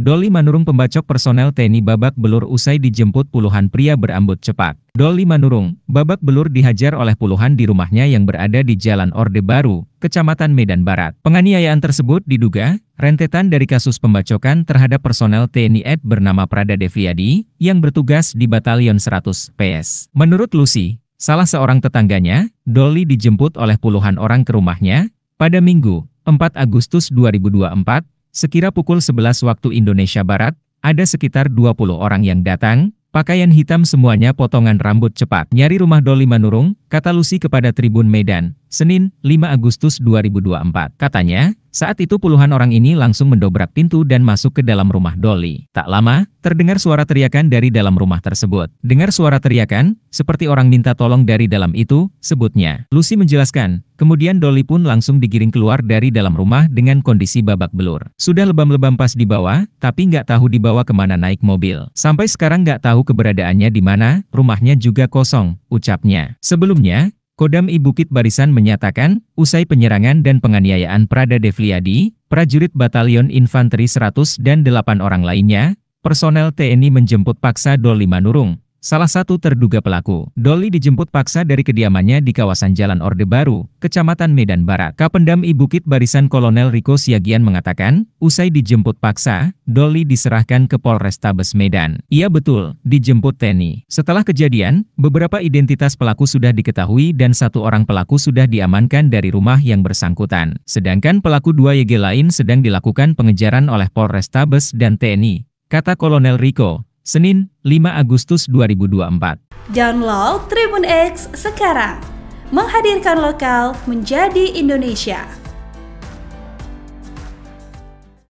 Doli Manurung pembacok personel TNI babak belur usai dijemput puluhan pria berambut cepat. Doli Manurung, babak belur dihajar oleh puluhan di rumahnya yang berada di Jalan Orde Baru, Kecamatan Medan Barat. Penganiayaan tersebut diduga rentetan dari kasus pembacokan terhadap personel TNI Ed bernama Prada Deviadi yang bertugas di Batalion 100 PS. Menurut Lucy, salah seorang tetangganya, Doli dijemput oleh puluhan orang ke rumahnya pada Minggu, 4 Agustus 2024, Sekira pukul 11 waktu Indonesia Barat, ada sekitar 20 orang yang datang, pakaian hitam semuanya potongan rambut cepat. Nyari rumah Doli Manurung, kata Lucy kepada Tribun Medan, Senin, 5 Agustus 2024. Katanya, saat itu puluhan orang ini langsung mendobrak pintu dan masuk ke dalam rumah Dolly. Tak lama, terdengar suara teriakan dari dalam rumah tersebut. Dengar suara teriakan, seperti orang minta tolong dari dalam itu, sebutnya. Lucy menjelaskan, kemudian Dolly pun langsung digiring keluar dari dalam rumah dengan kondisi babak belur. Sudah lebam-lebam pas di bawah, tapi nggak tahu dibawa kemana naik mobil. Sampai sekarang nggak tahu keberadaannya di mana, rumahnya juga kosong, ucapnya. Sebelumnya, Kodam I Bukit Barisan menyatakan, usai penyerangan dan penganiayaan Prada Devliadi, prajurit Batalion Infanteri dan 108 orang lainnya, personel TNI menjemput paksa Dolima Manurung, Salah satu terduga pelaku, Dolly dijemput paksa dari kediamannya di kawasan Jalan Orde Baru, Kecamatan Medan Barat. Kapendam Ibu Ibukit Barisan Kolonel Riko Siagian mengatakan, usai dijemput paksa, Dolly diserahkan ke Polrestabes Medan. Ia betul, dijemput TNI. Setelah kejadian, beberapa identitas pelaku sudah diketahui dan satu orang pelaku sudah diamankan dari rumah yang bersangkutan. Sedangkan pelaku dua YG lain sedang dilakukan pengejaran oleh Polrestabes dan TNI, kata Kolonel Riko. Senin, 5 Agustus 2024. Download Tribun X sekarang. Menghadirkan lokal menjadi Indonesia.